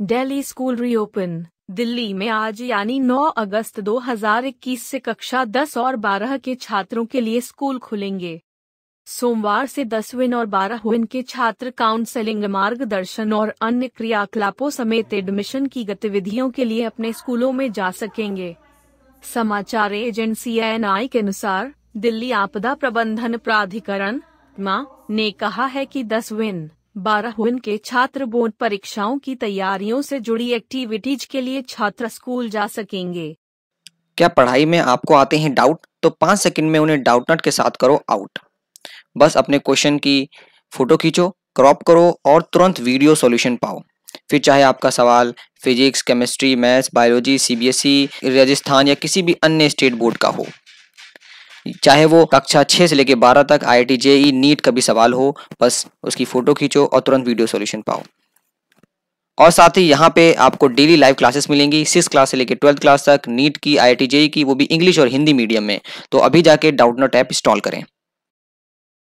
Delhi school reopen Delhi में आज यानी 9 अगस्त 2021 से कक्षा 10 और 12 के छात्रों के लिए स्कूल खुलेंगे सोमवार से दसवीं और बारहवीं के छात्र काउंसलिंग मार्गदर्शन और अन्य क्रियाकलापों समेत एडमिशन की गतिविधियों के लिए अपने स्कूलों में जा सकेंगे समाचार एजेंसी एन के अनुसार दिल्ली आपदा प्रबंधन प्राधिकरण मा ने कहा है कि दसवीं बारह के छात्र बोर्ड परीक्षाओं की तैयारियों से जुड़ी एक्टिविटीज के लिए छात्र स्कूल जा सकेंगे क्या पढ़ाई में आपको आते हैं डाउट तो पाँच सेकंड में उन्हें डाउट नट के साथ करो आउट बस अपने क्वेश्चन की फोटो खींचो क्रॉप करो और तुरंत वीडियो सॉल्यूशन पाओ फिर चाहे आपका सवाल physics chemistry maths biology CBSE Rajasthan या किसी भी अन्य स्टेट बोर्ड का हो चाहे वो कक्षा छः से लेकर बारह तक आई आई जेई नीट का भी सवाल हो बस उसकी फ़ोटो खींचो और तुरंत वीडियो सोल्यूशन पाओ और साथ ही यहाँ पे आपको डेली लाइव क्लासेस मिलेंगी सिक्स क्लास से लेकर ट्वेल्थ क्लास तक नीट की आई आई जेई की वो भी इंग्लिश और हिंदी मीडियम में तो अभी जाके नोट ऐप इंस्टॉल करें